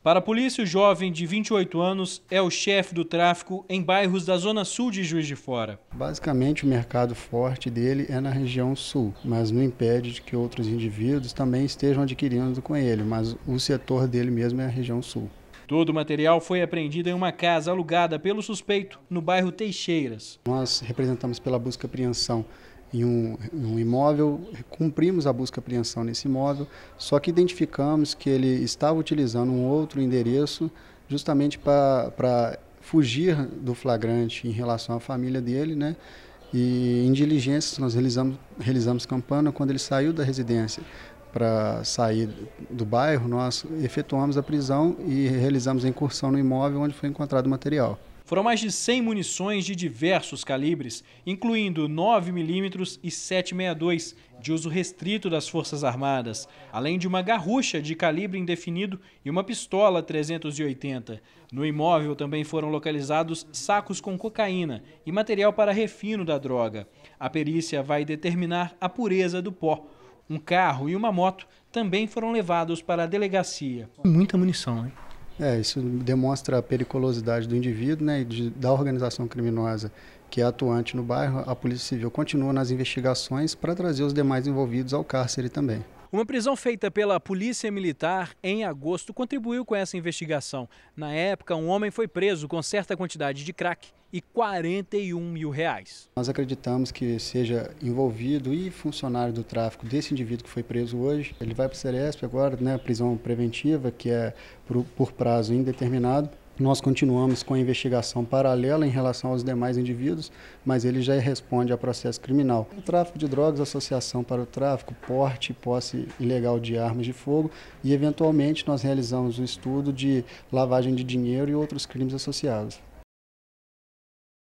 Para a polícia, o jovem de 28 anos é o chefe do tráfico em bairros da zona sul de Juiz de Fora. Basicamente, o mercado forte dele é na região sul, mas não impede de que outros indivíduos também estejam adquirindo com ele, mas o setor dele mesmo é a região sul. Todo o material foi apreendido em uma casa alugada pelo suspeito no bairro Teixeiras. Nós representamos pela busca e apreensão em um, um, imóvel, cumprimos a busca e apreensão nesse imóvel, só que identificamos que ele estava utilizando um outro endereço justamente para fugir do flagrante em relação à família dele, né? E em diligências nós realizamos, realizamos campana quando ele saiu da residência para sair do bairro, nós efetuamos a prisão e realizamos a incursão no imóvel onde foi encontrado o material. Foram mais de 100 munições de diversos calibres, incluindo 9mm e 7,62, de uso restrito das Forças Armadas, além de uma garrucha de calibre indefinido e uma pistola 380. No imóvel também foram localizados sacos com cocaína e material para refino da droga. A perícia vai determinar a pureza do pó. Um carro e uma moto também foram levados para a delegacia. Muita munição, hein? É, isso demonstra a periculosidade do indivíduo né, e de, da organização criminosa que é atuante no bairro. A Polícia Civil continua nas investigações para trazer os demais envolvidos ao cárcere também. Uma prisão feita pela Polícia Militar em agosto contribuiu com essa investigação. Na época, um homem foi preso com certa quantidade de crack e 41 mil reais. Nós acreditamos que seja envolvido e funcionário do tráfico desse indivíduo que foi preso hoje. Ele vai para o Ceresp agora, né, prisão preventiva, que é por, por prazo indeterminado. Nós continuamos com a investigação paralela em relação aos demais indivíduos, mas ele já responde a processo criminal. O tráfico de drogas, associação para o tráfico, porte e posse ilegal de armas de fogo e, eventualmente, nós realizamos o um estudo de lavagem de dinheiro e outros crimes associados.